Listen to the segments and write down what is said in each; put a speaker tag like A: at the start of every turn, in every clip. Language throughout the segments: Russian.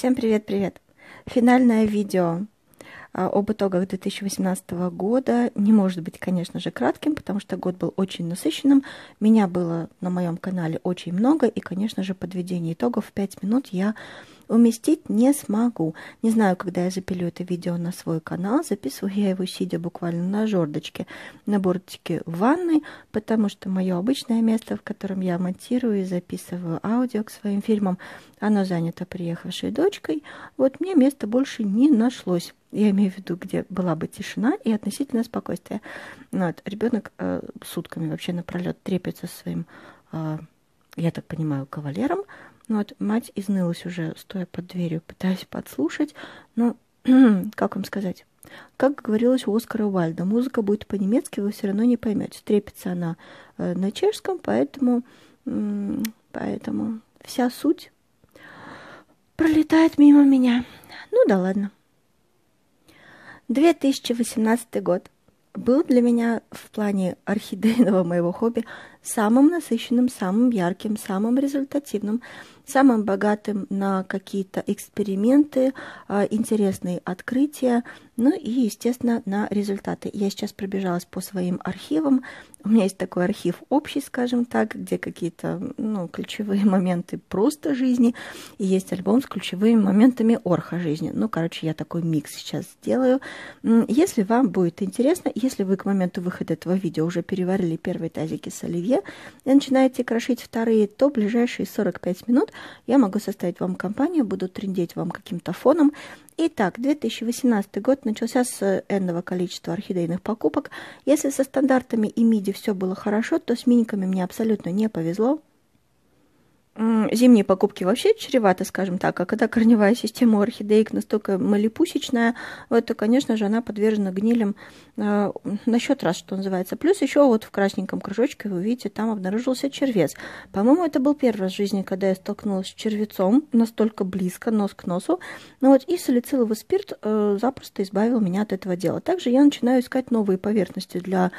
A: Всем привет-привет! Финальное видео а, об итогах 2018 года не может быть, конечно же, кратким, потому что год был очень насыщенным. Меня было на моем канале очень много, и, конечно же, подведение итогов в 5 минут я уместить не смогу. Не знаю, когда я запилю это видео на свой канал. Записываю я его, сидя буквально на жердочке, на бортике в ванной, потому что мое обычное место, в котором я монтирую и записываю аудио к своим фильмам, оно занято приехавшей дочкой. Вот мне места больше не нашлось. Я имею в виду, где была бы тишина и относительное спокойствие. Ну вот. Ребенок э, сутками вообще напролет трепется со своим, э, я так понимаю, кавалером. Ну вот мать изнылась уже, стоя под дверью, пытаясь подслушать, но, как вам сказать, как говорилось у Оскара Уальда, музыка будет по-немецки, вы все равно не поймете. Трепится она э, на чешском, поэтому, поэтому вся суть пролетает мимо меня. Ну да ладно. 2018 год был для меня в плане орхидейного моего хобби самым насыщенным, самым ярким, самым результативным, самым богатым на какие-то эксперименты, а, интересные открытия, ну и, естественно, на результаты. Я сейчас пробежалась по своим архивам. У меня есть такой архив общий, скажем так, где какие-то ну, ключевые моменты просто жизни, и есть альбом с ключевыми моментами орха жизни. Ну, короче, я такой микс сейчас сделаю. Если вам будет интересно, если вы к моменту выхода этого видео уже переварили первые тазики с оливье и начинаете крошить вторые, то ближайшие 45 минут я могу составить вам компанию, буду трендеть вам каким-то фоном. Итак, 2018 год начался с э, энного количества орхидейных покупок. Если со стандартами и миди все было хорошо, то с миниками мне абсолютно не повезло зимние покупки вообще чреваты, скажем так, а когда корневая система у орхидеек настолько малепусечная, вот, то, конечно же, она подвержена гнилям э, на счет раз, что называется. Плюс еще вот в красненьком кружочке, вы видите, там обнаружился червец. По-моему, это был первый раз в жизни, когда я столкнулась с червецом настолько близко, нос к носу. Ну вот, и салициловый спирт э, запросто избавил меня от этого дела. Также я начинаю искать новые поверхности для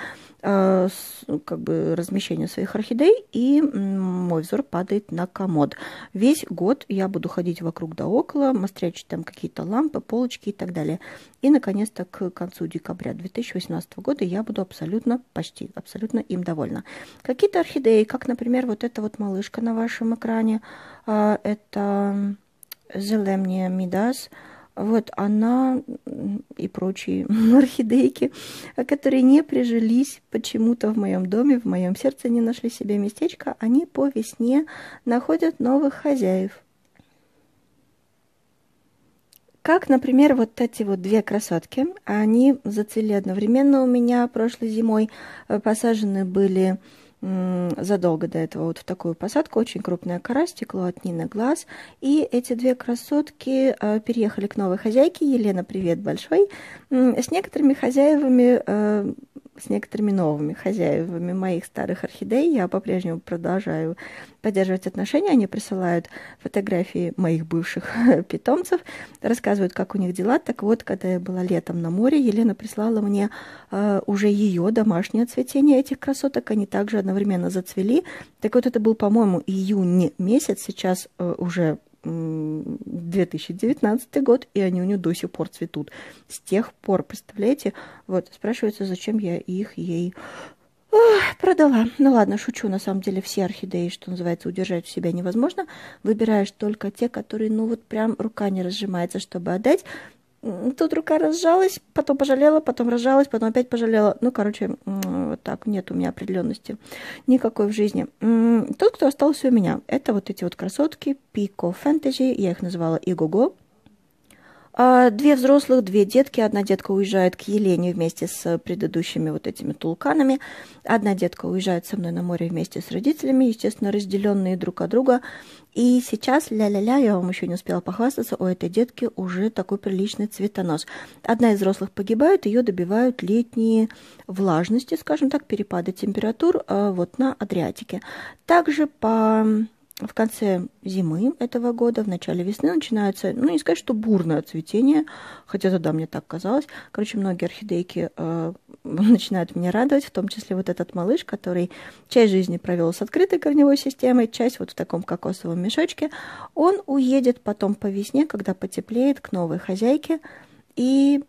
A: э, с, ну, как бы размещения своих орхидей, и мой взор падает на комод. Весь год я буду ходить вокруг да около, мастрячить там какие-то лампы, полочки и так далее. И, наконец-то, к концу декабря 2018 года я буду абсолютно, почти абсолютно им довольна. Какие-то орхидеи, как, например, вот эта вот малышка на вашем экране, а, это Зелемния Мидас, вот она и прочие орхидейки, которые не прижились почему-то в моем доме, в моем сердце не нашли себе местечко, они по весне находят новых хозяев. Как, например, вот эти вот две красотки, они зацвели одновременно у меня прошлой зимой, э, посажены были задолго до этого вот в такую посадку. Очень крупная кора стекло от Нины Глаз. И эти две красотки э, переехали к новой хозяйке. Елена, привет большой. С некоторыми хозяевами э, с некоторыми новыми хозяевами моих старых орхидей. Я по-прежнему продолжаю поддерживать отношения. Они присылают фотографии моих бывших питомцев, рассказывают, как у них дела. Так вот, когда я была летом на море, Елена прислала мне э, уже ее домашнее цветение этих красоток. Они также одновременно зацвели. Так вот, это был, по-моему, июнь месяц. Сейчас э, уже 2019 год, и они у нее до сих пор цветут. С тех пор, представляете, вот спрашивается, зачем я их ей Ох, продала. Ну ладно, шучу. На самом деле все орхидеи, что называется, удержать у себя невозможно. Выбираешь только те, которые, ну вот прям рука не разжимается, чтобы отдать. Тут рука разжалась, потом пожалела, потом разжалась, потом опять пожалела. Ну, короче, вот так, нет у меня определенности никакой в жизни. Тот, кто остался у меня, это вот эти вот красотки, Пико Фэнтези, я их называла Игого. А, две взрослых, две детки. Одна детка уезжает к Елене вместе с предыдущими вот этими тулканами. Одна детка уезжает со мной на море вместе с родителями, естественно, разделенные друг от друга. И сейчас, ля-ля-ля, я вам еще не успела похвастаться, у этой детки уже такой приличный цветонос. Одна из взрослых погибает, ее добивают летние влажности, скажем так, перепады температур а, вот на Адриатике. Также по в конце зимы этого года, в начале весны начинается, ну, не сказать, что бурное цветение, хотя тогда мне так казалось. Короче, многие орхидейки э, начинают меня радовать, в том числе вот этот малыш, который часть жизни провел с открытой корневой системой, часть вот в таком кокосовом мешочке. Он уедет потом по весне, когда потеплеет, к новой хозяйке. И,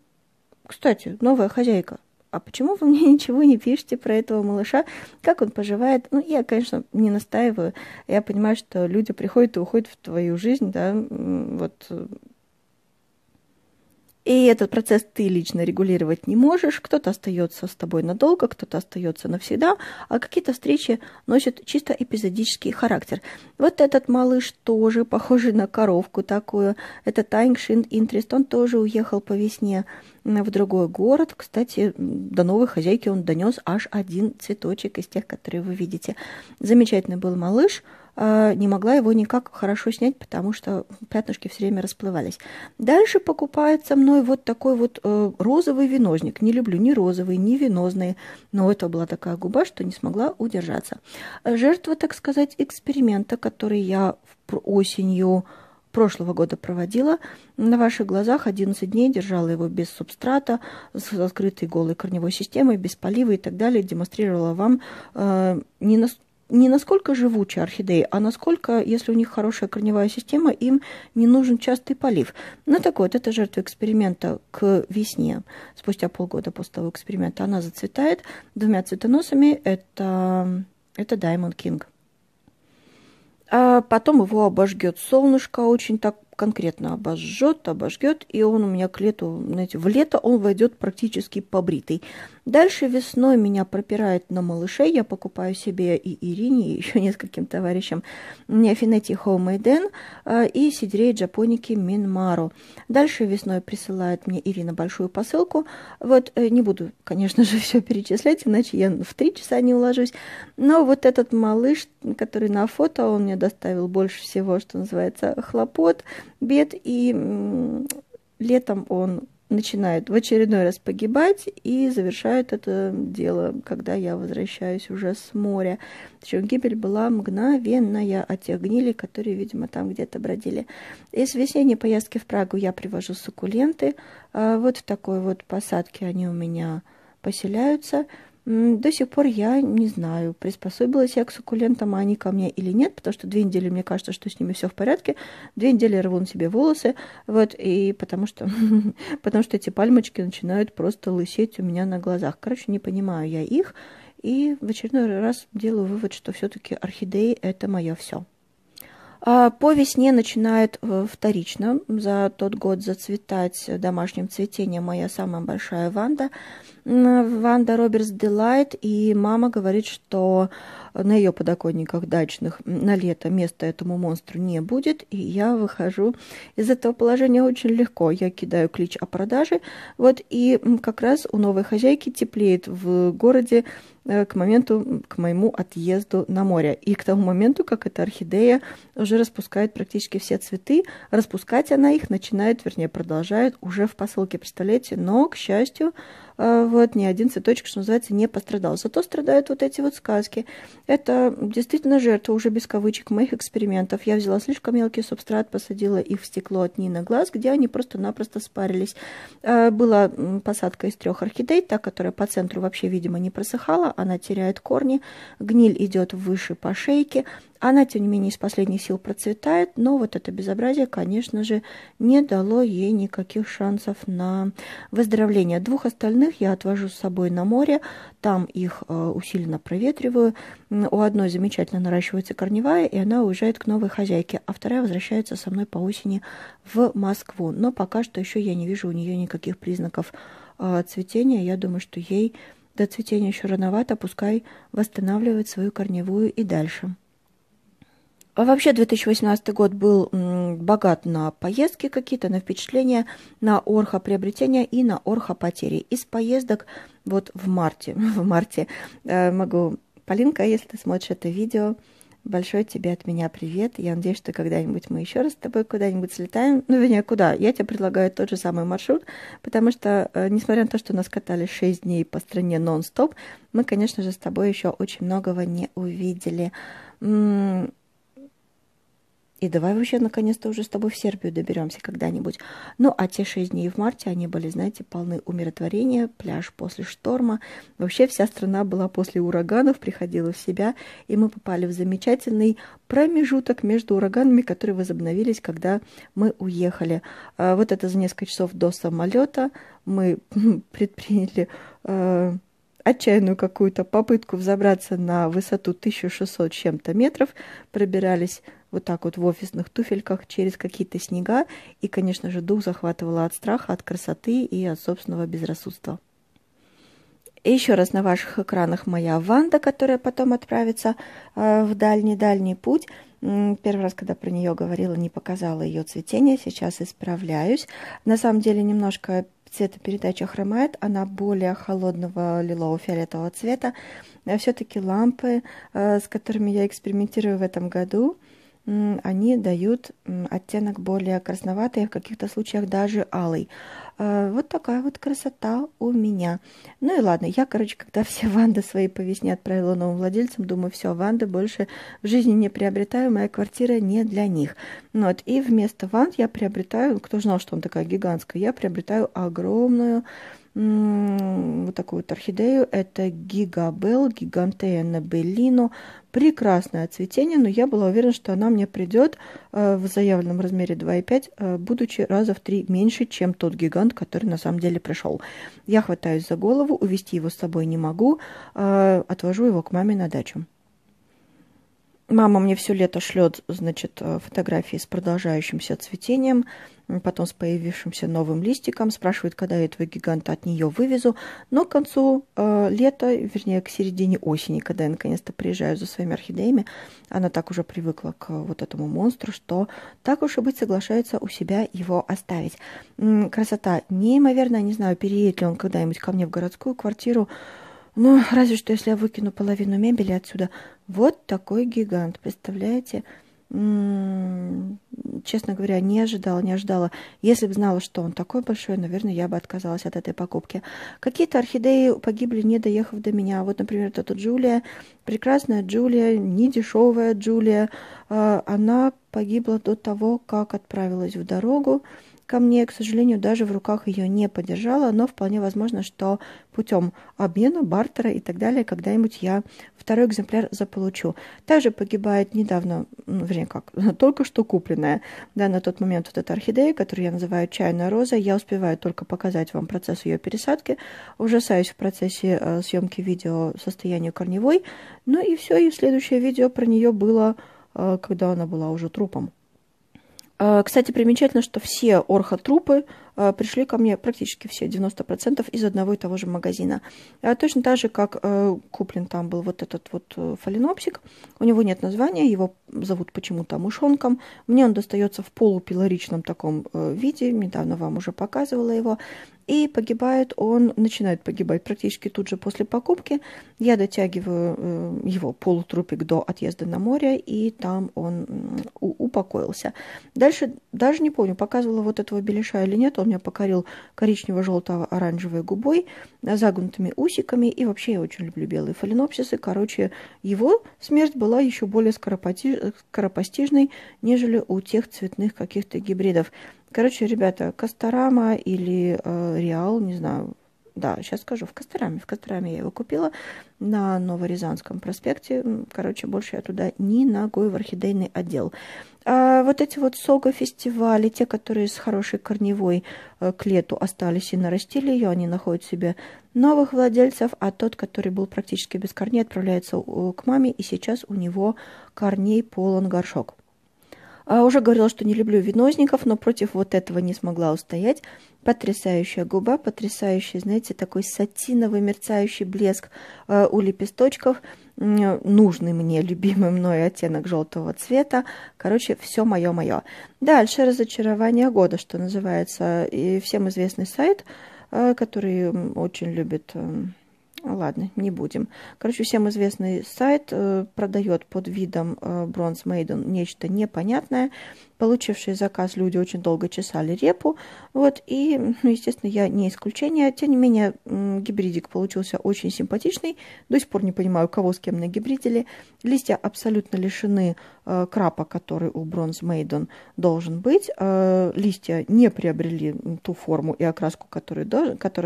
A: кстати, новая хозяйка – а почему вы мне ничего не пишете про этого малыша, как он поживает? Ну, я, конечно, не настаиваю. Я понимаю, что люди приходят и уходят в твою жизнь, да, вот и этот процесс ты лично регулировать не можешь. Кто-то остается с тобой надолго, кто-то остается навсегда, а какие-то встречи носят чисто эпизодический характер. Вот этот малыш тоже похожий на коровку такую. Это Тайнгшин Интрест. Он тоже уехал по весне в другой город. Кстати, до новой хозяйки он донес аж один цветочек из тех, которые вы видите. Замечательный был малыш – а, не могла его никак хорошо снять, потому что пятнышки все время расплывались. Дальше покупает со мной вот такой вот э, розовый винозник. Не люблю ни розовый, ни винозный, но это была такая губа, что не смогла удержаться. Жертва, так сказать, эксперимента, который я осенью прошлого года проводила. На ваших глазах 11 дней держала его без субстрата, с открытой голой корневой системой, без полива и так далее. Демонстрировала вам э, не, на, не насколько живучи орхидеи, а насколько, если у них хорошая корневая система, им не нужен частый полив. Ну так вот, это жертва эксперимента к весне, спустя полгода после того эксперимента. Она зацветает двумя цветоносами, это, это Diamond King. А потом его обожгет солнышко, очень так конкретно обожжет, обожгет, и он у меня к лету, знаете, в лето он войдет практически побритый. Дальше весной меня пропирает на малышей. Я покупаю себе и Ирине, и еще нескольким товарищам Неофинети Хоумейден а, и сидрей Джапоники Минмару. Дальше весной присылает мне Ирина большую посылку. Вот э, не буду, конечно же, все перечислять, иначе я в три часа не уложусь. Но вот этот малыш, который на фото, он мне доставил больше всего, что называется, хлопот, бед. И летом он начинает в очередной раз погибать и завершает это дело, когда я возвращаюсь уже с моря. Причем гибель была мгновенная от тех гнилей, которые, видимо, там где-то бродили. Из весенней поездки в Прагу я привожу суккуленты. А вот в такой вот посадке они у меня поселяются – до сих пор я не знаю, приспособилась я к суккулентам, а они ко мне или нет, потому что две недели мне кажется, что с ними все в порядке, две недели рву на себе волосы, вот, и потому что, потому что эти пальмочки начинают просто лысеть у меня на глазах. Короче, не понимаю я их, и в очередной раз делаю вывод, что все-таки орхидеи – это мое все. А по весне начинает э, вторично за тот год зацветать домашним цветением моя самая большая Ванда. Ванда Робертс Делайт, и мама говорит, что на ее подоконниках дачных на лето места этому монстру не будет, и я выхожу из этого положения очень легко. Я кидаю клич о продаже, вот, и как раз у новой хозяйки теплеет в городе Э, к моменту, к моему отъезду на море. И к тому моменту, как эта орхидея уже распускает практически все цветы, распускать она их начинает, вернее, продолжает уже в посылке, представляете? Но, к счастью, а, вот ни один цветочек, что называется, не пострадал. Зато страдают вот эти вот сказки. Это действительно жертва уже без кавычек моих экспериментов. Я взяла слишком мелкий субстрат, посадила их в стекло от Нина глаз, где они просто-напросто спарились. А, была посадка из трех орхидей, та, которая по центру вообще, видимо, не просыхала, она теряет корни, гниль идет выше по шейке, она, тем не менее, из последних сил процветает, но вот это безобразие, конечно же, не дало ей никаких шансов на выздоровление. Двух остальных я отвожу с собой на море, там их э, усиленно проветриваю. У одной замечательно наращивается корневая, и она уезжает к новой хозяйке, а вторая возвращается со мной по осени в Москву. Но пока что еще я не вижу у нее никаких признаков э, цветения. Я думаю, что ей до цветения еще рановато, пускай восстанавливает свою корневую и дальше. А вообще 2018 год был богат на поездки какие-то, на впечатления, на орхоприобретения и на орхопотери. Из поездок вот в марте, в марте э, могу, Полинка, если ты смотришь это видео, большой тебе от меня привет. Я надеюсь, что когда-нибудь мы еще раз с тобой куда-нибудь слетаем. Ну, вернее, куда? Я тебе предлагаю тот же самый маршрут, потому что, э, несмотря на то, что нас катали 6 дней по стране нон-стоп, мы, конечно же, с тобой еще очень многого не увидели. И давай вообще наконец-то уже с тобой в Сербию доберемся когда-нибудь. Ну, а те шесть дней в марте, они были, знаете, полны умиротворения, пляж после шторма. Вообще вся страна была после ураганов, приходила в себя, и мы попали в замечательный промежуток между ураганами, которые возобновились, когда мы уехали. А, вот это за несколько часов до самолета мы предприняли э, отчаянную какую-то попытку взобраться на высоту 1600 чем-то метров, пробирались вот так вот в офисных туфельках через какие-то снега, и, конечно же, дух захватывало от страха, от красоты и от собственного безрассудства. И еще раз на ваших экранах моя Ванда, которая потом отправится э, в дальний-дальний путь. Первый раз, когда про нее говорила, не показала ее цветение, сейчас исправляюсь. На самом деле немножко цветопередача хромает, она более холодного лилово-фиолетового цвета. Э, Все-таки лампы, э, с которыми я экспериментирую в этом году – они дают оттенок более красноватый, а в каких-то случаях даже алый. А, вот такая вот красота у меня. Ну и ладно, я, короче, когда все ванды свои по весне отправила новым владельцам, думаю, все, ванды больше в жизни не приобретаю, моя квартира не для них. Ну вот, и вместо ванд я приобретаю, кто знал, что он такая гигантская, я приобретаю огромную вот такую вот орхидею. Это гигабел, гигантея набеллино. Прекрасное цветение, но я была уверена, что она мне придет э, в заявленном размере 2,5, э, будучи раза в три меньше, чем тот гигант, который на самом деле пришел. Я хватаюсь за голову, увести его с собой не могу, э, отвожу его к маме на дачу. Мама мне все лето шлет, значит, э, фотографии с продолжающимся цветением, потом с появившимся новым листиком, спрашивает, когда я этого гиганта от нее вывезу. Но к концу э, лета, вернее, к середине осени, когда я наконец-то приезжаю за своими орхидеями, она так уже привыкла к э, вот этому монстру, что так уж и быть соглашается у себя его оставить. М -м, красота неимоверная, не знаю, переедет ли он когда-нибудь ко мне в городскую квартиру, ну, разве что, если я выкину половину мебели отсюда. Вот такой гигант, представляете? М-м, честно говоря, не ожидала, не ожидала. Если бы знала, что он такой большой, наверное, я бы отказалась от этой покупки. Какие-то орхидеи погибли, не доехав до меня. Вот, например, вот эта Джулия, прекрасная Джулия, недешевая Джулия, а, она погибла до того, как отправилась в дорогу ко мне, к сожалению, даже в руках ее не подержала, но вполне возможно, что путем обмена, бартера и так далее, когда-нибудь я второй экземпляр заполучу. Также погибает недавно, ну, вернее как, только что купленная, да, на тот момент вот эта орхидея, которую я называю чайная роза, я успеваю только показать вам процесс ее пересадки, ужасаюсь в процессе э, съемки видео состоянию корневой, ну и все, и следующее видео про нее было, э, когда она была уже трупом. Э, кстати, примечательно, что все орхотрупы Э, пришли ко мне практически все 90% из одного и того же магазина. А точно так же, как э, куплен там был вот этот вот э, фаленопсик. У него нет названия, его зовут почему-то мышонком. Мне он достается в полупилоричном таком виде. Недавно вам уже показывала его. И погибает он, начинает погибать практически тут же после покупки. Я дотягиваю его полутрупик до отъезда на море, и там он упокоился. Дальше даже не помню, показывала вот этого беляша или нет, он меня покорил коричнево-желто-оранжевой губой, загнутыми усиками. И вообще я очень люблю белые фаленопсисы. Короче, его смерть была еще более скоропостижной, нежели у тех цветных каких-то гибридов. Короче, ребята, Касторама или э, Реал, не знаю, да, сейчас скажу, в Костораме. В Костораме я его купила на Новорязанском проспекте. Короче, больше я туда ни ногой в орхидейный отдел. А вот эти вот сога-фестивали, те, которые с хорошей корневой э, к лету остались и нарастили ее, они находят себе новых владельцев, а тот, который был практически без корней, отправляется э, к маме, и сейчас у него корней полон горшок. А уже говорила, что не люблю винозников, но против вот этого не смогла устоять. Потрясающая губа, потрясающий, знаете, такой сатиновый мерцающий блеск э, у лепесточков – нужный мне, любимый мной оттенок желтого цвета. Короче, все мое-мое. Дальше разочарование года, что называется. И всем известный сайт, э, который очень любит эм, ну, ладно, не будем. Короче, всем известный сайт э, продает под видом э, Bronze Maiden нечто непонятное. Получившие заказ люди очень долго чесали репу. Вот, и, ну, естественно, я не исключение. Тем не менее, э, гибридик получился очень симпатичный. До сих пор не понимаю, кого с кем нагибридили. Листья абсолютно лишены Э, крапа, который у Бронз Мейден должен быть. Э, листья не приобрели ту форму и окраску, которая,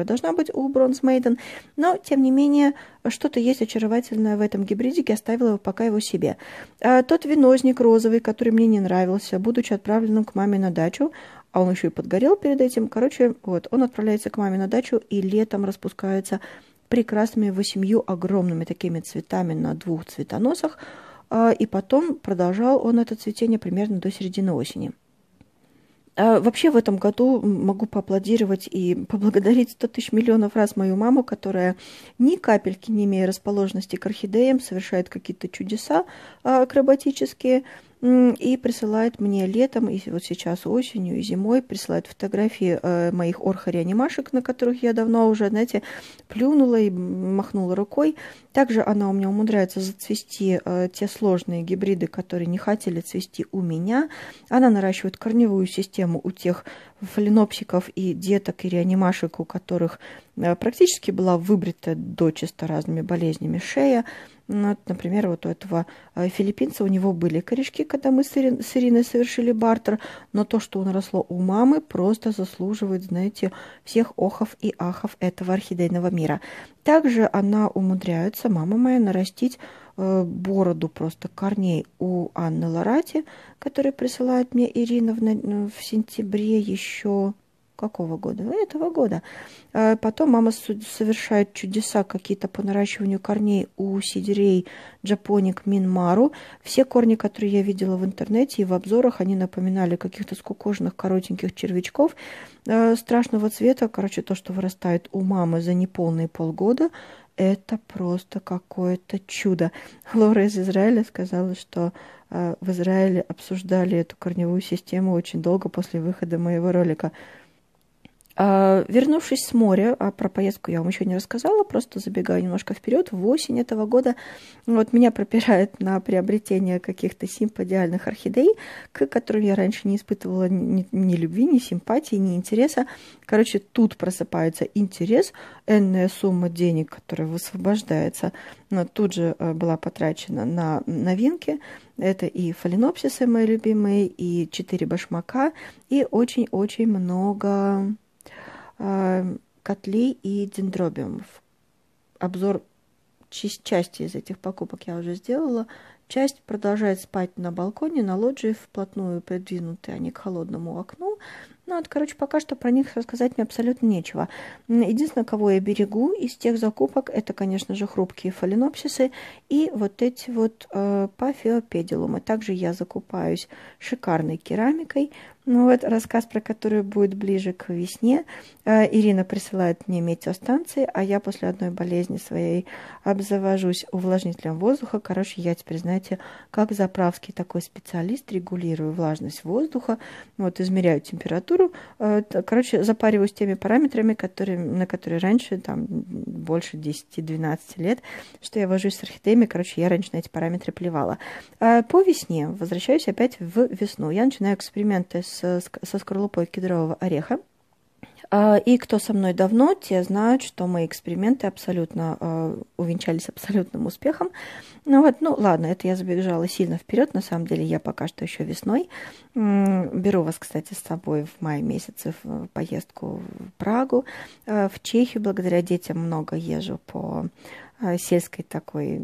A: должна быть у Бронз Мейден, но, тем не менее, что-то есть очаровательное в этом гибридике, оставила его пока его себе. Э, тот винозник розовый, который мне не нравился, будучи отправленным к маме на дачу, а он еще и подгорел перед этим. Короче, вот, он отправляется к маме на дачу и летом распускается прекрасными восемью огромными такими цветами на двух цветоносах – а, и потом продолжал он это цветение примерно до середины осени. А, вообще в этом году могу поаплодировать и поблагодарить 100 тысяч миллионов раз мою маму, которая ни капельки не имея расположенности к орхидеям, совершает какие-то чудеса а, акробатические – и присылает мне летом, и вот сейчас осенью и зимой присылает фотографии э, моих орхореанимашек, на которых я давно уже, знаете, плюнула и махнула рукой. Также она у меня умудряется зацвести э, те сложные гибриды, которые не хотели цвести у меня. Она наращивает корневую систему у тех фаленопсиков и деток и реанимашек, у которых э, практически была выбрита до чисто разными болезнями шея. Ну, вот, например, вот у этого э, филиппинца у него были корешки, когда мы с, Ирин, с Ириной совершили бартер, но то, что он росло у мамы, просто заслуживает, знаете, всех охов и ахов этого орхидейного мира. Также она умудряется, мама моя, нарастить э, бороду просто корней у Анны Лорати, которые присылает мне Ирина в, в сентябре еще Какого года? Ну, этого года. А потом мама совершает чудеса какие-то по наращиванию корней у сидерей джапоник Минмару. Все корни, которые я видела в интернете и в обзорах, они напоминали каких-то скукожных коротеньких червячков э, страшного цвета. Короче, то, что вырастает у мамы за неполные полгода, это просто какое-то чудо. Лора из Израиля сказала, что э, в Израиле обсуждали эту корневую систему очень долго после выхода моего ролика. А, вернувшись с моря, а про поездку я вам еще не рассказала, просто забегаю немножко вперед, в осень этого года ну, вот меня пропирает на приобретение каких-то симподиальных орхидей, к которым я раньше не испытывала ни, ни любви, ни симпатии, ни интереса. Короче, тут просыпается интерес, энная сумма денег, которая высвобождается, тут же а, была потрачена на новинки. Это и фаленопсисы мои любимые, и четыре башмака, и очень-очень много Э, котлей и дендробиумов. Обзор части из этих покупок я уже сделала. Часть продолжает спать на балконе, на лоджии, вплотную придвинуты они к холодному окну. Ну, вот, короче, пока что про них рассказать мне абсолютно нечего. Единственное, кого я берегу из тех закупок, это, конечно же, хрупкие фаленопсисы и вот эти вот э, пафиопедилумы. Также я закупаюсь шикарной керамикой – ну вот рассказ, про который будет ближе к весне. Э, Ирина присылает мне метеостанции, а я после одной болезни своей обзавожусь увлажнителем воздуха. Короче, я теперь, знаете, как заправский такой специалист, регулирую влажность воздуха, вот измеряю температуру. Э, короче, запариваюсь теми параметрами, которые, на которые раньше, там, больше 10-12 лет, что я вожусь с орхидеями. Короче, я раньше на эти параметры плевала. Э, по весне возвращаюсь опять в весну. Я начинаю эксперименты с со скорлупой кедрового ореха. А, и кто со мной давно, те знают, что мои эксперименты абсолютно а, увенчались абсолютным успехом. Ну вот, ну ладно, это я забежала сильно вперед. На самом деле я пока что еще весной. Беру вас, кстати, с собой в мае месяце в поездку в Прагу, э, в Чехию. Благодаря детям много езжу по Э, сельской такой,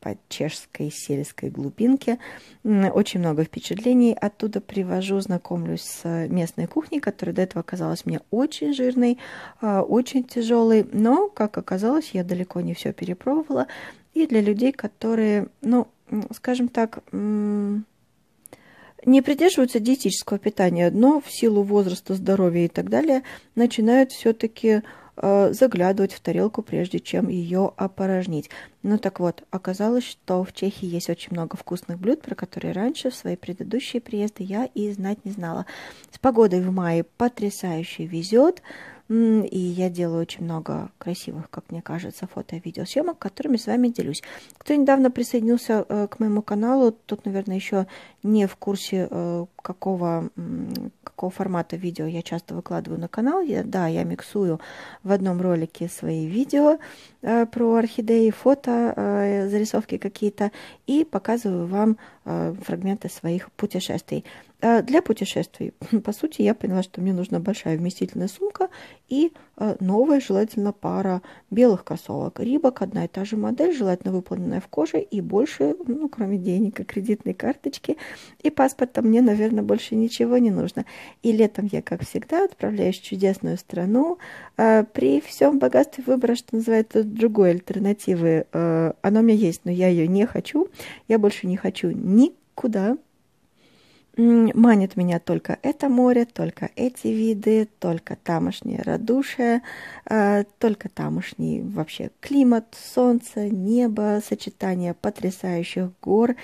A: под чешской сельской глубинке. Очень много впечатлений оттуда привожу, знакомлюсь с э, местной кухней, которая до этого казалась мне очень жирной, э, очень тяжелой, но, как оказалось, я далеко не все перепробовала. И для людей, которые, ну, скажем так, не придерживаются диетического питания, но в силу возраста, здоровья и так далее, начинают все-таки Э, заглядывать в тарелку, прежде чем ее опорожнить. Ну так вот, оказалось, что в Чехии есть очень много вкусных блюд, про которые раньше в свои предыдущие приезды я и знать не знала. С погодой в мае потрясающе везет, и я делаю очень много красивых, как мне кажется, фото и видеосъемок, которыми с вами делюсь. Кто недавно присоединился э, к моему каналу, тот, наверное, еще не в курсе, э, какого, какого формата видео я часто выкладываю на канал, я, да, я миксую в одном ролике свои видео э, про орхидеи, фото, э, зарисовки какие-то, и показываю вам фрагменты своих путешествий. Для путешествий, по сути, я поняла, что мне нужна большая вместительная сумка и новая, желательно, пара белых кроссовок, рибок, одна и та же модель, желательно выполненная в коже и больше, ну, кроме денег и кредитной карточки – и паспорта мне, наверное, больше ничего не нужно. И летом я, как всегда, отправляюсь в чудесную страну а, при всем богатстве выбора, что называется, другой альтернативы. Э, оно у меня есть, но я ее не хочу. Я больше не хочу никуда манит меня только это море, только эти виды, только тамошнее радушие, а, только тамошний вообще климат, солнце, небо, сочетание потрясающих гор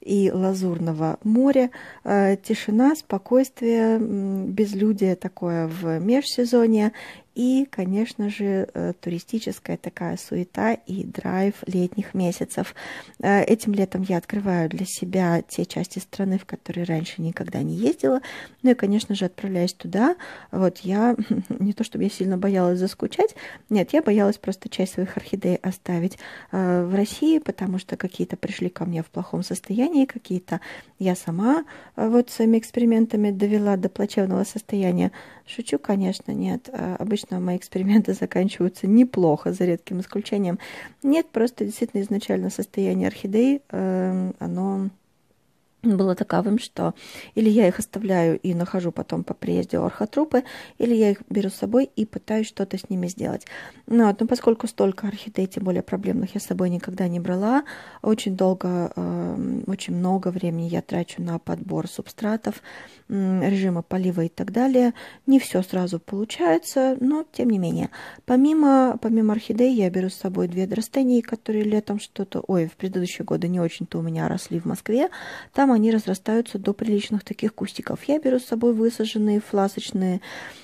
A: и лазурного моря, а, тишина, спокойствие, безлюдие такое в межсезонье и, конечно же, э, туристическая такая суета и драйв летних месяцев. Э, этим летом я открываю для себя те части страны, в которые раньше никогда не ездила. Ну и, конечно же, отправляясь туда, вот я не то чтобы я сильно боялась заскучать, нет, я боялась просто часть своих орхидей оставить э, в России, потому что какие-то пришли ко мне в плохом состоянии, какие-то я сама вот своими экспериментами довела до плачевного состояния. Шучу, конечно, нет. Обычно обычно мои эксперименты заканчиваются неплохо, за редким исключением. Нет, просто действительно изначально состояние орхидей, эм, оно было таковым, что или я их оставляю и нахожу потом по приезде орхотрупы, или я их беру с собой и пытаюсь что-то с ними сделать. Но, но поскольку столько орхидей, тем более проблемных, я с собой никогда не брала, очень долго, эм, очень много времени я трачу на подбор субстратов, режима полива и так далее. Не все сразу получается, но тем не менее. Помимо, помимо орхидей я беру с собой две драстении, которые летом что-то, ой, в предыдущие годы не очень-то у меня росли в Москве. Там там они разрастаются до приличных таких кустиков. Я беру с собой высаженные фласочные э,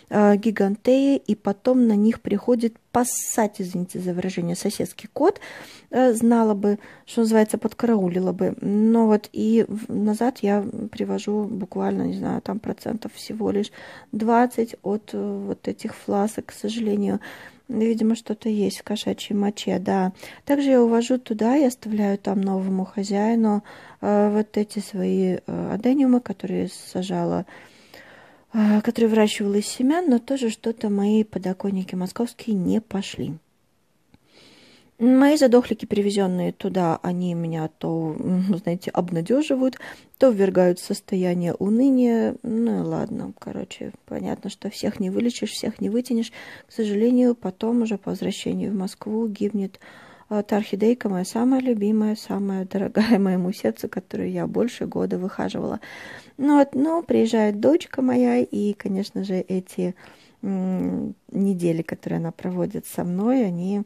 A: а, гигантеи, и потом на них приходит пассать, извините за выражение, соседский кот. Э, знала бы, что называется, подкараулила бы. Но вот и назад я привожу буквально, не знаю, там процентов всего лишь 20 от э, вот этих фласок, к сожалению, ну, видимо, что-то есть в кошачьей моче, да. Также я увожу туда и оставляю там новому хозяину э, вот эти свои э, адениумы, которые сажала, э, которые выращивала из семян, но тоже что-то мои подоконники московские не пошли. Мои задохлики, привезенные туда, они меня то, ну, знаете, обнадеживают, то ввергают в состояние уныния. Ну и ладно, короче, понятно, что всех не вылечишь, всех не вытянешь. К сожалению, потом уже по возвращению в Москву гибнет а, та орхидейка моя самая любимая, самая дорогая моему сердцу, которую я больше года выхаживала. Ну вот, ну, приезжает дочка моя, и, конечно же, эти недели, которые она проводит со мной, они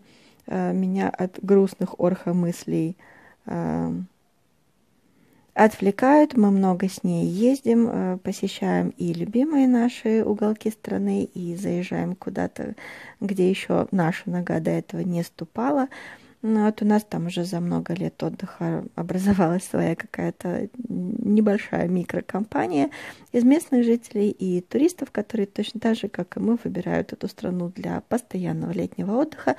A: Э, меня от грустных орхомыслей э, отвлекают. Мы много с ней ездим, э, посещаем и любимые наши уголки страны, и заезжаем куда-то, где еще наша нога до этого не ступала. Ну, вот а у нас там уже за много лет отдыха образовалась своя какая-то небольшая микрокомпания из местных жителей и туристов, которые точно так же, как и мы, выбирают эту страну для постоянного летнего отдыха.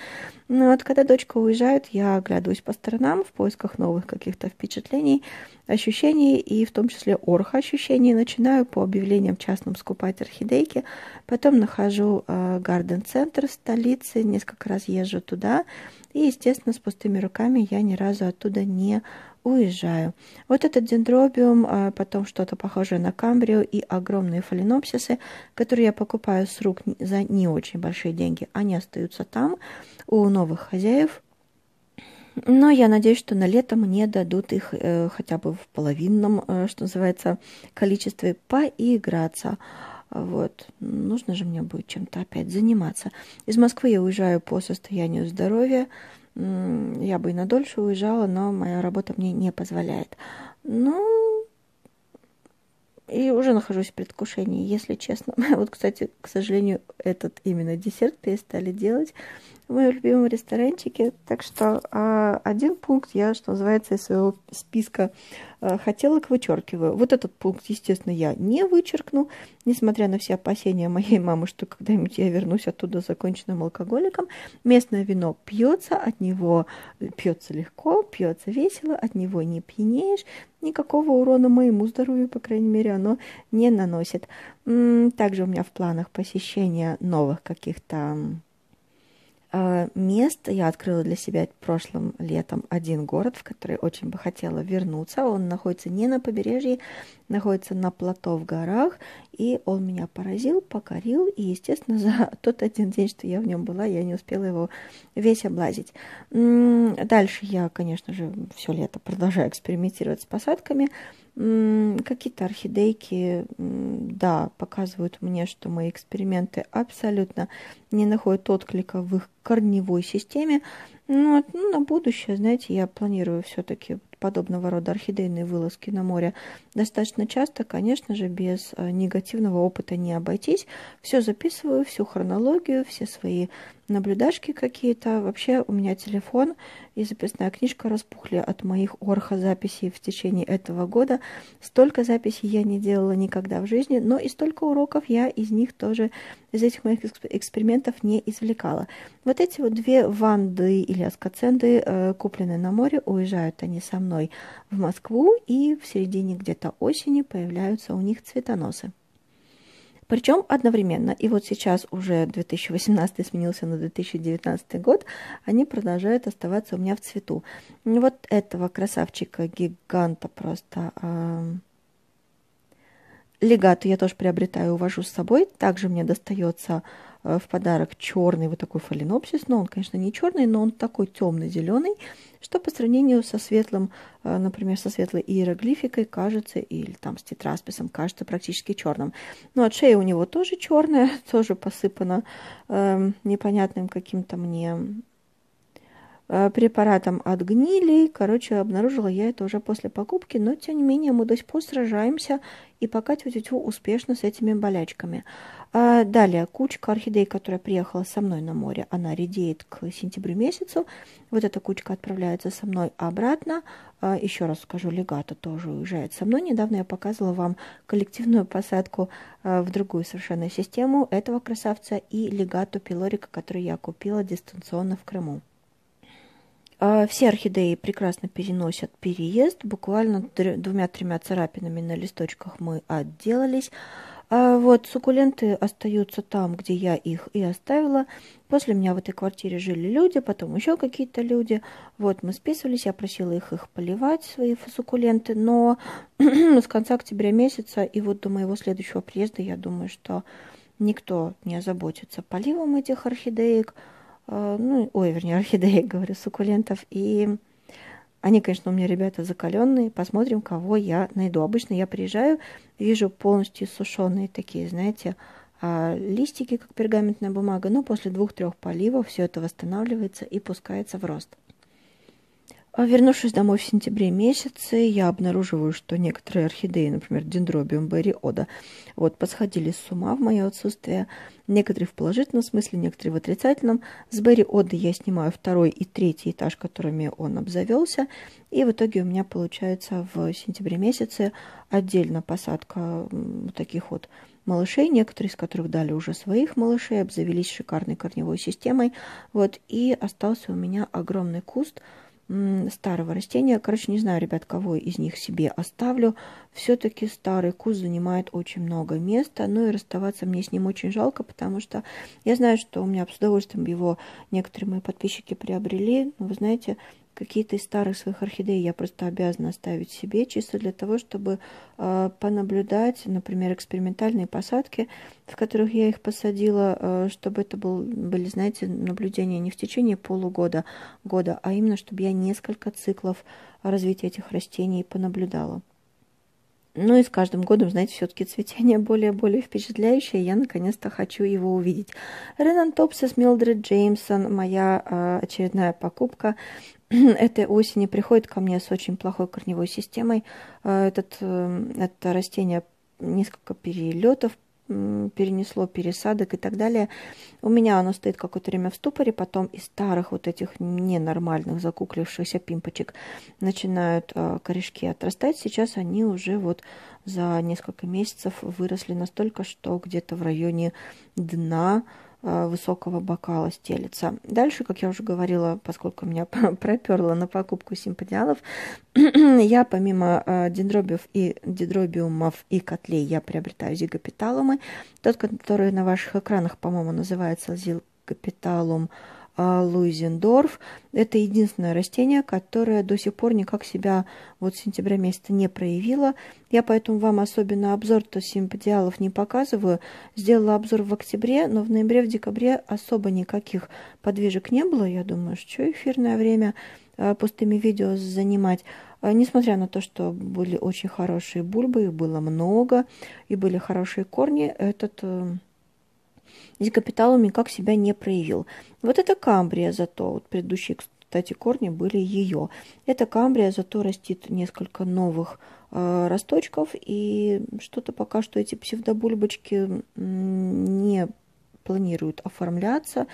A: Ну, вот когда дочка уезжает, я оглядываюсь по сторонам в поисках новых каких-то впечатлений, ощущений и в том числе ощущений, Начинаю по объявлениям частным скупать орхидейки, потом нахожу э, Гарден-центр в столице, несколько раз езжу туда – и, естественно, с пустыми руками я ни разу оттуда не уезжаю. Вот этот дендробиум, а, потом что-то похожее на камбрию и огромные фаленопсисы, которые я покупаю с рук за не очень большие деньги, они остаются там у новых хозяев. Но я надеюсь, что на лето мне дадут их э, хотя бы в половинном, э, что называется, количестве поиграться. Вот. Нужно же мне будет чем-то опять заниматься. Из Москвы я уезжаю по состоянию здоровья. Я бы и надольше уезжала, но моя работа мне не позволяет. Ну, и уже нахожусь в предвкушении, если честно. Вот, кстати, к сожалению, этот именно десерт перестали делать в моем любимом ресторанчике. Так что а, один пункт я, что называется, из своего списка а, хотелок вычеркиваю. Вот этот пункт, естественно, я не вычеркну, несмотря на все опасения моей мамы, что когда-нибудь я вернусь оттуда законченным алкоголиком. Местное вино пьется, от него пьется легко, пьется весело, от него не пьянеешь. Никакого урона моему здоровью, по крайней мере, оно не наносит. Также у меня в планах посещение новых каких-то а, мест я открыла для себя прошлым летом один город, в который очень бы хотела вернуться. Он находится не на побережье, находится на плато в горах, и он меня поразил, покорил, и, естественно, за тот один день, что я в нем была, я не успела его весь облазить. Дальше я, конечно же, все лето продолжаю экспериментировать с посадками, Какие-то орхидейки, да, показывают мне, что мои эксперименты абсолютно не находят отклика в их корневой системе. Но ну, а, ну, на будущее, знаете, я планирую все-таки подобного рода орхидейные вылазки на море достаточно часто, конечно же, без а, негативного опыта не обойтись. Все записываю, всю хронологию, все свои наблюдашки какие-то. Вообще у меня телефон и записная книжка распухли от моих орхозаписей в течение этого года. Столько записей я не делала никогда в жизни, но и столько уроков я из них тоже, из этих моих экспериментов не извлекала. Вот эти вот две ванды или аскоценды, э, купленные на море, уезжают они со мной в Москву, и в середине где-то осени появляются у них цветоносы причем одновременно. И вот сейчас уже 2018 сменился на 2019 год, они продолжают оставаться у меня в цвету. Вот этого красавчика-гиганта просто... Э, легату я тоже приобретаю, увожу с собой. Также мне достается Э, в подарок черный вот такой фаленопсис, но он, конечно, не черный, но он такой темно-зеленый, что по сравнению со светлым, э, например, со светлой иероглификой кажется, или там с тетрасписом кажется практически черным. Ну, а шея у него тоже черная, тоже посыпана э, непонятным каким-то мне э, препаратом от гнили. Короче, обнаружила я это уже после покупки, но тем не менее мы до сих пор сражаемся и пока тетю успешно с этими болячками. А далее, кучка орхидей, которая приехала со мной на море, она редеет к сентябрю месяцу. Вот эта кучка отправляется со мной обратно. А, еще раз скажу, легато тоже уезжает со мной. Недавно я показывала вам коллективную посадку а, в другую совершенно систему этого красавца и легату пилорика, который я купила дистанционно в Крыму. А, все орхидеи прекрасно переносят переезд. Буквально двумя-тремя царапинами на листочках мы отделались. А вот суккуленты остаются там, где я их и оставила. После меня в этой квартире жили люди, потом еще какие-то люди. Вот мы списывались, я просила их их поливать, свои суккуленты. Но с конца октября месяца и вот до моего следующего приезда, я думаю, что никто не озаботится поливом этих орхидеек. А, ну, ой, вернее, орхидеек, говорю, суккулентов. И они, конечно, у меня ребята закаленные. Посмотрим, кого я найду. Обычно я приезжаю, вижу полностью сушеные такие, знаете, а, листики, как пергаментная бумага. Но после двух-трех поливов все это восстанавливается и пускается в рост. А вернувшись домой в сентябре месяце, я обнаруживаю, что некоторые орхидеи, например, дендробиум берри вот, посходили с ума в мое отсутствие. Некоторые в положительном смысле, некоторые в отрицательном. С берри я снимаю второй и третий этаж, которыми он обзавелся. И в итоге у меня получается в сентябре месяце отдельно посадка вот таких вот малышей, некоторые из которых дали уже своих малышей, обзавелись шикарной корневой системой. Вот, и остался у меня огромный куст – старого растения. Короче, не знаю, ребят, кого из них себе оставлю. Все-таки старый куст занимает очень много места, ну и расставаться мне с ним очень жалко, потому что я знаю, что у меня с удовольствием его некоторые мои подписчики приобрели. Но ну, вы знаете, Какие-то из старых своих орхидей я просто обязана оставить себе, чисто для того, чтобы э, понаблюдать, например, экспериментальные посадки, в которых я их посадила, э, чтобы это был, были, знаете, наблюдения не в течение полугода, года, а именно, чтобы я несколько циклов развития этих растений понаблюдала. Ну и с каждым годом, знаете, все-таки цветение более-более впечатляющее. Я наконец-то хочу его увидеть. Ренантопсис Милдред Джеймсон, моя э, очередная покупка. этой осени приходит ко мне с очень плохой корневой системой. Э, этот, э, это растение несколько перелетов перенесло пересадок и так далее. У меня оно стоит какое-то время в ступоре, потом из старых вот этих ненормальных закуклившихся пимпочек начинают э, корешки отрастать. Сейчас они уже вот за несколько месяцев выросли настолько, что где-то в районе дна Э, высокого бокала стелится. Дальше, как я уже говорила, поскольку меня проперло на покупку симподиалов, я помимо э, дендробиев и дендробиумов и котлей я приобретаю зигопиталумы. Тот, который на ваших экранах, по-моему, называется зигопиталум а, Луизендорф. Это единственное растение, которое до сих пор никак себя вот с сентября месяца не проявило. Я поэтому вам особенно обзор-то симподиалов не показываю. Сделала обзор в октябре, но в ноябре, в декабре особо никаких подвижек не было. Я думаю, что эфирное время а, пустыми видео занимать. А, несмотря на то, что были очень хорошие бульбы, их было много, и были хорошие корни, этот э, где капитал он никак себя не проявил. Вот это Камбрия зато, вот предыдущие, кстати, корни были ее. Это Камбрия зато растит несколько новых э, росточков, и что-то пока что эти псевдобульбочки не планируют оформляться.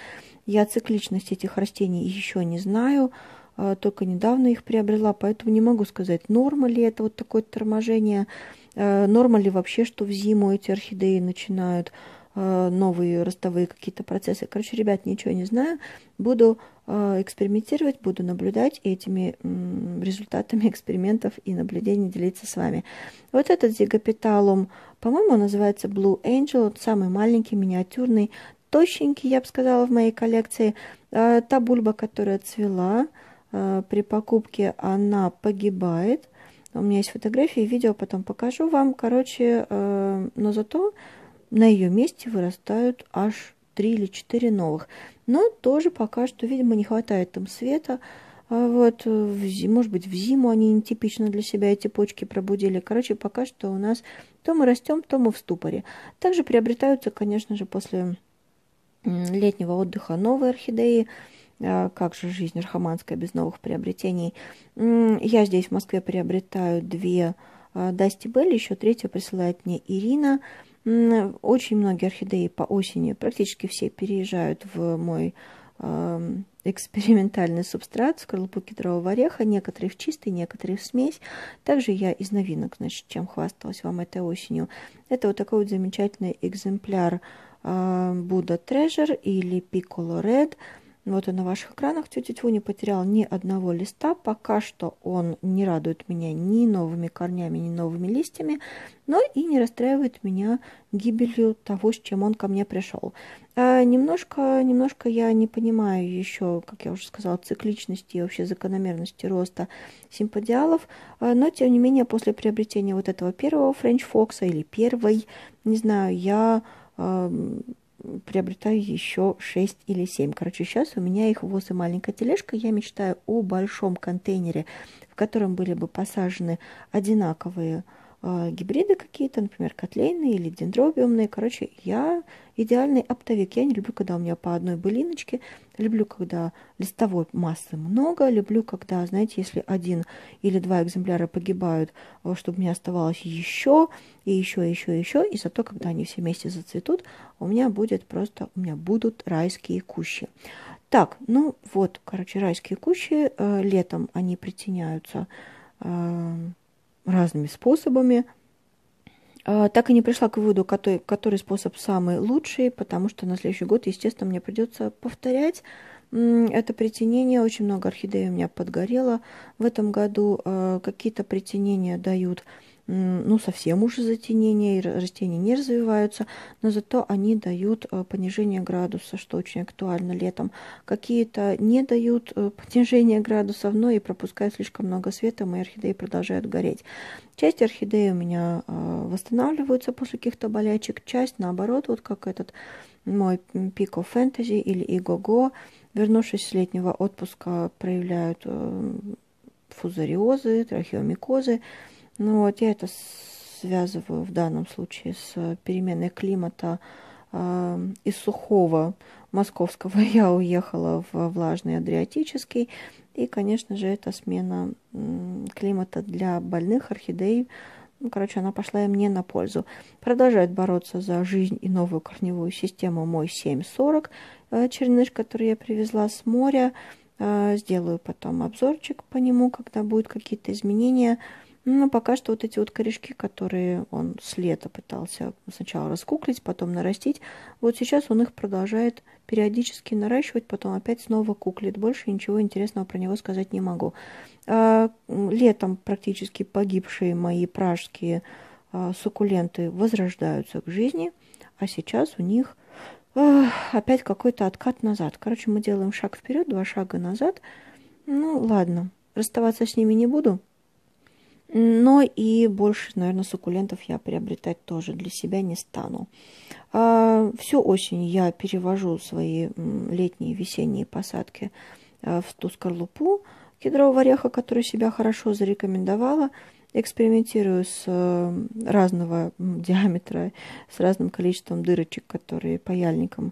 A: Я цикличность этих растений еще не знаю, э, только недавно их приобрела, поэтому не могу сказать, норма ли это вот такое торможение, э, норма ли вообще, что в зиму эти орхидеи начинают э, Э, новые ростовые какие-то процессы. Короче, ребят, ничего не знаю. Буду э, экспериментировать, буду наблюдать этими результатами экспериментов и наблюдений делиться с вами. Вот этот зигапиталум, по-моему, называется Blue Angel, он самый маленький, миниатюрный, тощенький, я бы сказала, в моей коллекции. Э, та бульба, которая цвела при покупке, она погибает. У меня есть фотографии, видео потом покажу вам. Короче, но зато на ее месте вырастают аж три или четыре новых. Но тоже пока что, видимо, не хватает там света. А вот, э, в, может быть, в зиму они нетипично для себя эти почки пробудили. Короче, пока что у нас то мы растем, то мы в ступоре. Также приобретаются, конечно же, после летнего отдыха новые орхидеи. А как же жизнь архаманская без новых приобретений? Я здесь в Москве приобретаю две а, Дасти Белли, еще третью присылает мне Ирина. Очень многие орхидеи по осени, практически все переезжают в мой экспериментальный субстрат, скорлупу кедрового ореха, некоторые в чистый, некоторые в смесь. Также я из новинок, значит, чем хвасталась вам этой осенью. Это вот такой вот замечательный экземпляр а, Buddha Treasure или Piccolo Red – вот и на ваших экранах тетя Тю не потерял ни одного листа. Пока что он не радует меня ни новыми корнями, ни новыми листьями, но и не расстраивает меня гибелью того, с чем он ко мне пришел. А э, немножко, немножко я не понимаю еще, как я уже сказала, цикличности и вообще закономерности роста симподиалов, э, но тем не менее после приобретения вот этого первого Френч Фокса или первой, не знаю, я эм, приобретаю еще 6 или 7. Короче, сейчас у меня их воз и маленькая тележка. Я мечтаю о большом контейнере, в котором были бы посажены одинаковые а, гибриды какие-то, например, котлейные или дендробиумные. Короче, я идеальный оптовик. Я не люблю, когда у меня по одной былиночке. Люблю, когда листовой массы много. Люблю, когда, знаете, если один или два экземпляра погибают, а, чтобы мне оставалось еще, и еще, и еще, и еще. И зато, когда они все вместе зацветут, у меня будет просто, у меня будут райские кущи. Так, ну вот, короче, райские кущи. Э, летом они притеняются э, разными способами. А, так и не пришла к выводу, который, который способ самый лучший, потому что на следующий год, естественно, мне придется повторять это притенение. Очень много орхидей у меня подгорело в этом году. А, какие-то притенения дают ну, совсем уже затенение, и растения не развиваются, но зато они дают э, понижение градуса, что очень актуально летом. Какие-то не дают э, понижение градусов, но и пропускают слишком много света, мои орхидеи продолжают гореть. Часть орхидеи у меня э, восстанавливаются после каких-то болячек, часть наоборот, вот как этот мой пико фэнтези или Игого, вернувшись с летнего отпуска, проявляют фузариозы, трахеомикозы, ну вот я это связываю в данном случае с э, переменой климата э, из сухого московского я уехала в влажный Адриатический. И, конечно же, это смена климата для больных орхидей. Ну, короче, она пошла и мне на пользу. Продолжает бороться за жизнь и новую корневую систему мой 740. Э, черныш, который я привезла с моря. Сделаю потом обзорчик по нему, когда будут какие-то изменения. Но ну, пока что вот эти вот корешки, которые он с лета пытался сначала раскуклить, потом нарастить, вот сейчас он их продолжает периодически наращивать, потом опять снова куклит. Больше ничего интересного про него сказать не могу. А, летом практически погибшие мои пражские а, суккуленты возрождаются к жизни, а сейчас у них опять какой-то откат назад. Короче, мы делаем шаг вперед, два шага назад. Ну, ладно, расставаться с ними не буду. Но и больше, наверное, суккулентов я приобретать тоже для себя не стану. А, всю осень я перевожу свои летние весенние посадки а, в ту скорлупу кедрового ореха, которая себя хорошо зарекомендовала. Экспериментирую с э, разного диаметра, с разным количеством дырочек, которые паяльником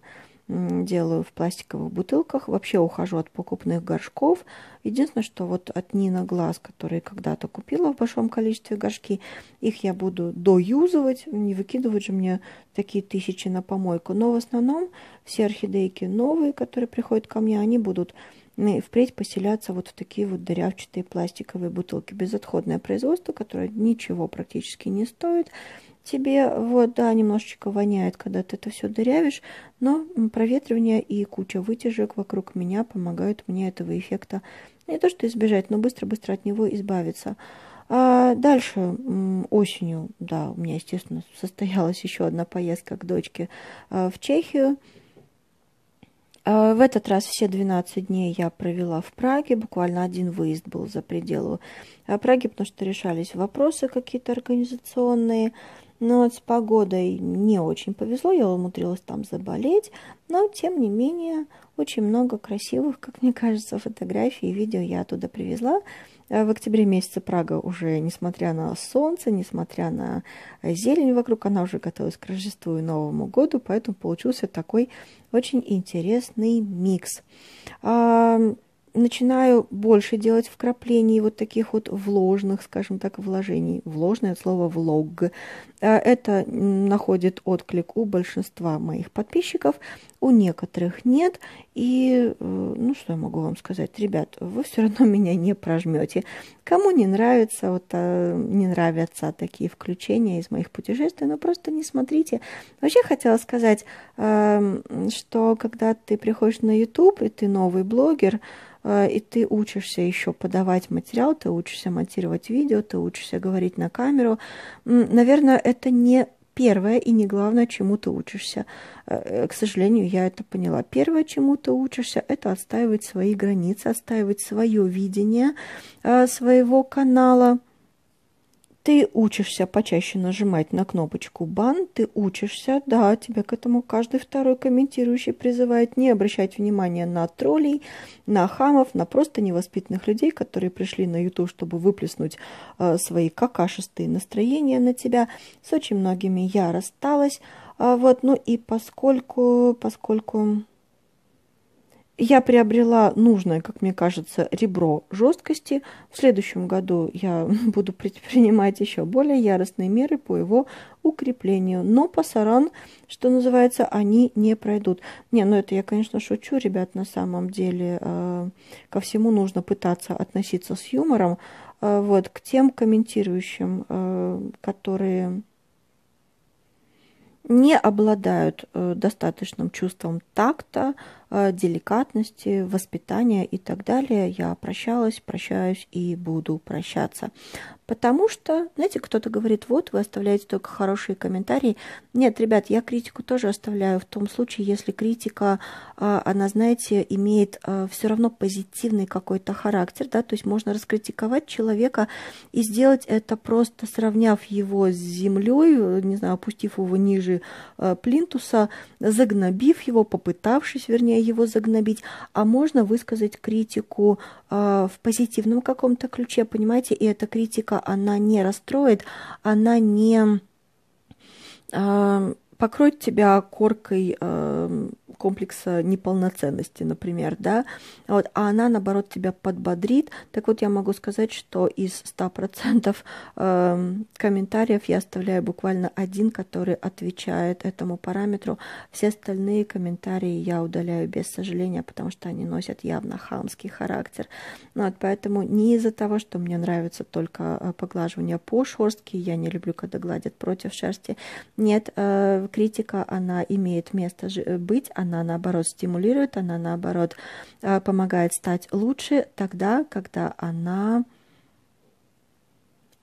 A: делаю в пластиковых бутылках, вообще ухожу от покупных горшков. Единственное, что вот от Нина Глаз, которые когда-то купила в большом количестве горшки, их я буду доюзывать, не выкидывать же мне такие тысячи на помойку. Но в основном все орхидейки новые, которые приходят ко мне, они будут ну, впредь поселяться вот в такие вот дырявчатые пластиковые бутылки. Безотходное производство, которое ничего практически не стоит, тебе вот, да, немножечко воняет, когда ты это все дырявишь, но проветривание и куча вытяжек вокруг меня помогают мне этого эффекта не то что избежать, но быстро-быстро от него избавиться. А дальше осенью, да, у меня, естественно, состоялась еще одна поездка к дочке а, в Чехию. А, в этот раз все 12 дней я провела в Праге, буквально один выезд был за пределы а, Праги, потому что решались вопросы какие-то организационные, но с погодой не очень повезло, я умудрилась там заболеть, но тем не менее очень много красивых, как мне кажется, фотографий и видео я оттуда привезла. Э, в октябре месяце Прага уже, несмотря на солнце, несмотря на зелень вокруг, она уже готовилась к Рождеству и Новому году, поэтому получился такой очень интересный микс начинаю больше делать вкраплений вот таких вот вложных, скажем так, вложений. Вложное от слова «влог». А это находит отклик у большинства моих подписчиков, у некоторых нет. И, э, ну, что я могу вам сказать? Ребят, вы все равно меня не прожмете. Кому не нравится, вот а, не нравятся такие включения из моих путешествий, ну, просто не смотрите. Вообще хотела сказать, эм, что когда ты приходишь на YouTube и ты новый блогер, Э, и ты учишься еще подавать материал, ты учишься монтировать видео, ты учишься говорить на камеру. Наверное, это не первое и не главное, чему ты учишься. Э, э, к сожалению, я это поняла. Первое, чему ты учишься, это отстаивать свои границы, отстаивать свое видение своего канала – ты учишься почаще нажимать на кнопочку «бан», ты учишься, да, тебя к этому каждый второй комментирующий призывает не обращать внимания на троллей, на хамов, на просто невоспитанных людей, которые пришли на YouTube, чтобы выплеснуть э, свои какашистые настроения на тебя. С очень многими я рассталась, э, вот, ну и поскольку, поскольку я приобрела нужное, как мне кажется, ребро жесткости. В следующем году я буду предпринимать еще более яростные меры по его укреплению. Но по что называется, они не пройдут. Не, ну это я, конечно, шучу, ребят, на самом деле. Э, ко всему нужно пытаться относиться с юмором. Э, вот, к тем комментирующим, э, которые не обладают э, достаточным чувством такта, Э, деликатности, воспитания и так далее. Я прощалась, прощаюсь и буду прощаться. Потому что, знаете, кто-то говорит, вот, вы оставляете только хорошие комментарии. Нет, ребят, я критику тоже оставляю в том случае, если критика, э, она, знаете, имеет э, все равно позитивный какой-то характер, да, то есть можно раскритиковать человека и сделать это просто сравняв его с землей, не знаю, опустив его ниже плинтуса, загнобив его, попытавшись, вернее, его загнобить, а можно высказать критику э, в позитивном каком-то ключе, понимаете, и эта критика, она не расстроит, она не э, покроет тебя коркой э, комплекса неполноценности, например, да, вот, а она, наоборот, тебя подбодрит. Так вот, я могу сказать, что из 100% э, эм, комментариев я оставляю буквально один, который отвечает этому параметру. Все остальные комментарии я удаляю без сожаления, потому что они носят явно хамский характер. Ну вот, поэтому не из-за того, что мне нравится только э, поглаживание по шерстке, я не люблю, когда гладят против шерсти. Нет, э, критика, она имеет место быть, она она наоборот стимулирует, она наоборот э, помогает стать лучше тогда, когда она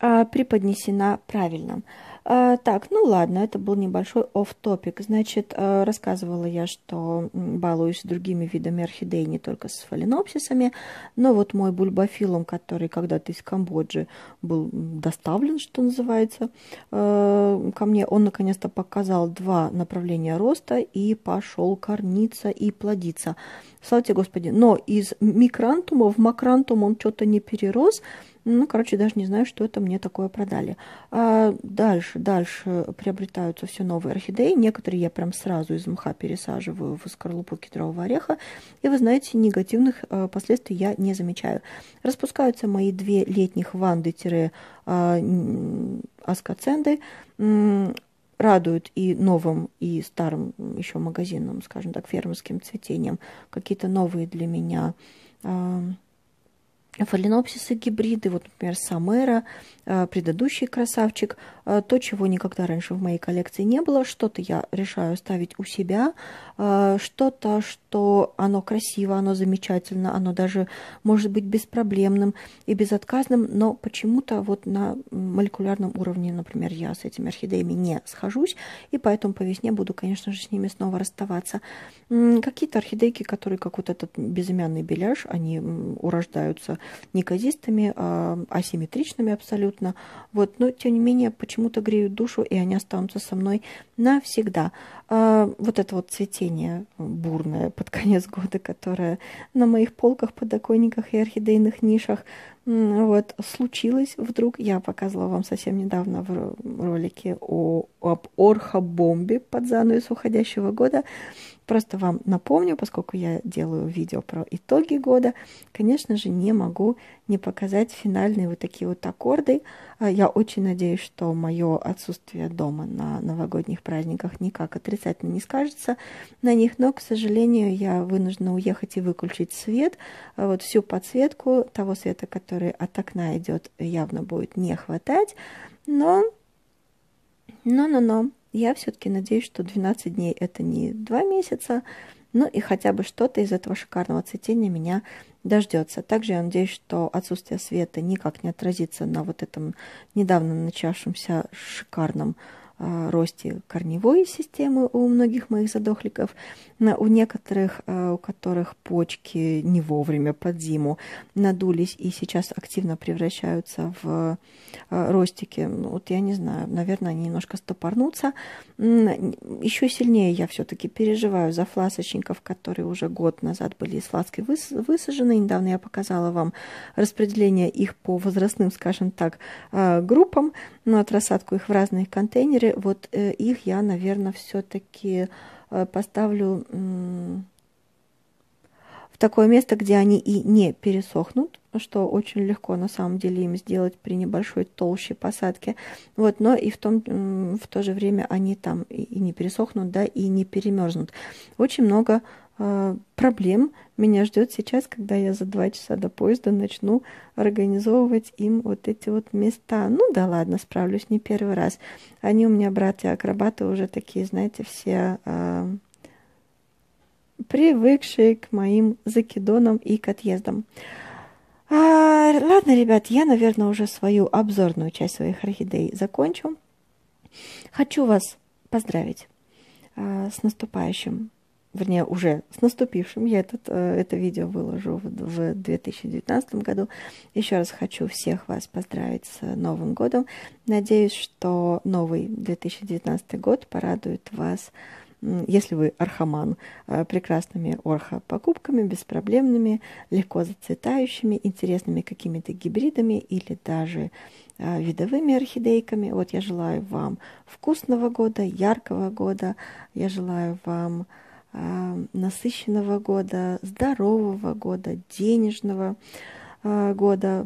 A: э, преподнесена правильно. А, так, ну ладно, это был небольшой оф топик Значит, э, рассказывала я, что балуюсь другими видами орхидей, не только с фаленопсисами, но вот мой бульбофилум, который когда-то из Камбоджи был доставлен, что называется, э, ко мне, он наконец-то показал два направления роста и пошел корниться и плодиться. Слава тебе, Господи. Но из микрантума в макрантум он что-то не перерос, ну, короче, даже не знаю, что это мне такое продали. А дальше, дальше приобретаются все новые орхидеи. Некоторые я прям сразу из мха пересаживаю в скорлупу кедрового ореха. И вы знаете, негативных э, последствий я не замечаю. Распускаются мои две летних ванды-аскоценды а, радуют и новым, и старым еще магазинам, скажем так, фермерским цветением, какие-то новые для меня а, фаленопсисы гибриды, вот, например, Самера, э, предыдущий красавчик, э, то, чего никогда раньше в моей коллекции не было, что-то я решаю ставить у себя, э, что-то, что что оно красиво, оно замечательно, оно даже может быть беспроблемным и безотказным, но почему-то вот на молекулярном уровне, например, я с этими орхидеями не схожусь, и поэтому по весне буду, конечно же, с ними снова расставаться. Какие-то орхидейки, которые, как вот этот безымянный беляж, они урождаются неказистыми, а, асимметричными абсолютно, вот, но тем не менее почему-то греют душу, и они останутся со мной навсегда. А, вот это вот цветение бурное под конец года, которое на моих полках, подоконниках и орхидейных нишах вот, случилось вдруг. Я показывала вам совсем недавно в ролике о, об орхобомбе под занавес уходящего года. Просто вам напомню, поскольку я делаю видео про итоги года, конечно же, не могу не показать финальные вот такие вот аккорды. А, я очень надеюсь, что мое отсутствие дома на новогодних праздниках никак отрицательно не скажется на них, но, к сожалению, я вынуждена уехать и выключить свет. А вот всю подсветку того света, который от окна идет, явно будет не хватать. Но, но, но, но, я все-таки надеюсь, что 12 дней это не 2 месяца, ну и хотя бы что-то из этого шикарного цветения меня дождется. Также я надеюсь, что отсутствие света никак не отразится на вот этом недавно начавшемся шикарном Э, росте корневой системы у многих моих задохликов, у некоторых, э, у которых почки не вовремя под зиму надулись и сейчас активно превращаются в э, ростики. Ну, вот я не знаю, наверное, они немножко стопорнутся. Еще сильнее я все-таки переживаю за фласочников, которые уже год назад были из фласки высажены. Недавно я показала вам распределение их по возрастным, скажем так, группам, но ну, от рассадку их в разные контейнеры вот э, их я, наверное, все-таки э, поставлю в такое место, где они и не пересохнут, что очень легко на самом деле им сделать при небольшой толще посадки. Вот, но и в, том, в то же время они там и не пересохнут, да, и не перемерзнут. Очень много Э, проблем меня ждет сейчас, когда я за два часа до поезда начну организовывать им вот эти вот места. Ну да ладно, справлюсь не первый раз. Они у меня, братья-акробаты, уже такие, знаете, все э, привыкшие к моим закидонам и к отъездам. А, ладно, ребят, я, наверное, уже свою обзорную часть своих орхидей закончу. Хочу вас поздравить э, с наступающим вернее, уже с наступившим, я этот, э, это видео выложу в 2019 году. Еще раз хочу всех вас поздравить с Новым годом. Надеюсь, что новый 2019 год порадует вас, если вы архаман, э, прекрасными орхо-покупками, беспроблемными, легко зацветающими, интересными какими-то гибридами или даже э, видовыми орхидейками. Вот я желаю вам вкусного года, яркого года. Я желаю вам насыщенного года, здорового года, денежного а, года,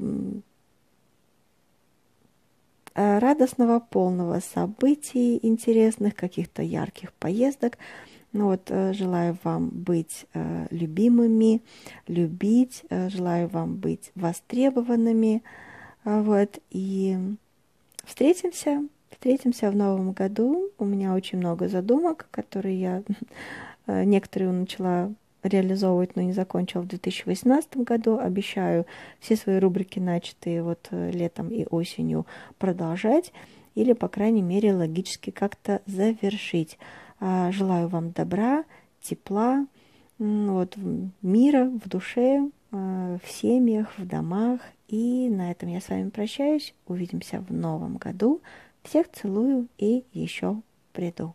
A: а, радостного, полного событий интересных, каких-то ярких поездок. Ну вот, э, желаю вам быть э, любимыми, любить, э, желаю вам быть востребованными. А вот, и встретимся, встретимся в новом году. У меня очень много задумок, которые я Э, некоторые начала реализовывать, но не закончила в 2018 году. Обещаю все свои рубрики, начатые вот э, летом и осенью, продолжать или, по крайней мере, логически как-то завершить. А, желаю вам добра, тепла, вот, мира в душе, э, в семьях, в домах. И на этом я с вами прощаюсь. Увидимся в новом году. Всех целую и еще приду.